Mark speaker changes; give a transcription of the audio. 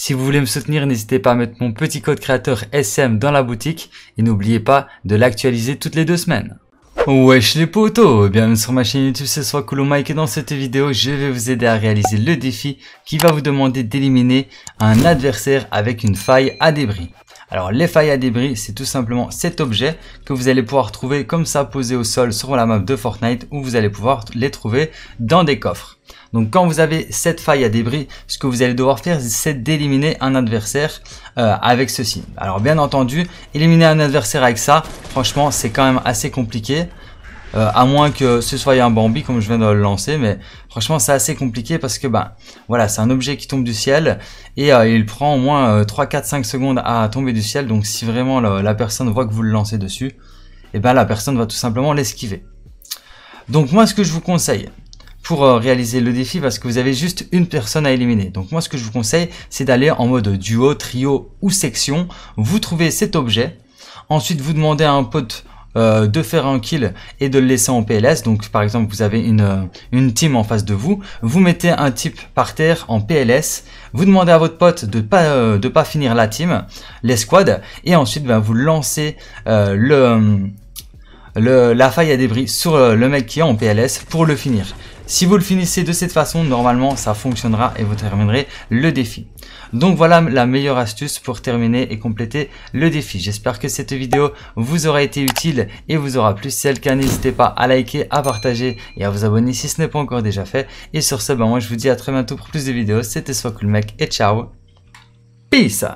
Speaker 1: Si vous voulez me soutenir, n'hésitez pas à mettre mon petit code créateur SM dans la boutique et n'oubliez pas de l'actualiser toutes les deux semaines. Wesh les potos, bienvenue sur ma chaîne YouTube, ce soit cool Mike et dans cette vidéo je vais vous aider à réaliser le défi qui va vous demander d'éliminer un adversaire avec une faille à débris. Alors les failles à débris, c'est tout simplement cet objet que vous allez pouvoir trouver comme ça posé au sol sur la map de Fortnite où vous allez pouvoir les trouver dans des coffres. Donc quand vous avez cette faille à débris, ce que vous allez devoir faire, c'est d'éliminer un adversaire euh, avec ceci. Alors bien entendu, éliminer un adversaire avec ça, franchement, c'est quand même assez compliqué. Euh, à moins que ce soit un Bambi comme je viens de le lancer, mais franchement c'est assez compliqué parce que ben voilà c'est un objet qui tombe du ciel et euh, il prend au moins 3, 4, 5 secondes à tomber du ciel donc si vraiment la, personne voit que vous le lancez dessus, et eh ben la personne va tout simplement l'esquiver. Donc moi ce que je vous conseille pour euh, réaliser le défi parce que vous avez juste une personne à éliminer. Donc moi ce que je vous conseille c'est d'aller en mode duo, trio ou section, vous trouvez cet objet, ensuite vous demandez à un pote euh, de faire un kill et de le laisser en PLS. Donc par exemple vous avez une, euh, une team en face de vous, vous mettez un type par terre en PLS, vous demandez à votre pote de pas euh, de pas finir la team, l'escouade, et ensuite ben, vous lancez le la faille à débris sur euh, le mec qui est en PLS pour le finir. Si vous le finissez de cette façon, normalement ça fonctionnera et vous terminerez le défi. Donc voilà la meilleure astuce pour terminer et compléter le défi. J'espère que cette vidéo vous aura été utile et vous aura plu. Si elle le cas, n'hésitez pas à liker, à partager et à vous abonner si ce n'est pas encore déjà fait. Et sur ce, ben, moi je vous dis à très bientôt pour plus de vidéos. C'était Soit le Mec et ciao. Peace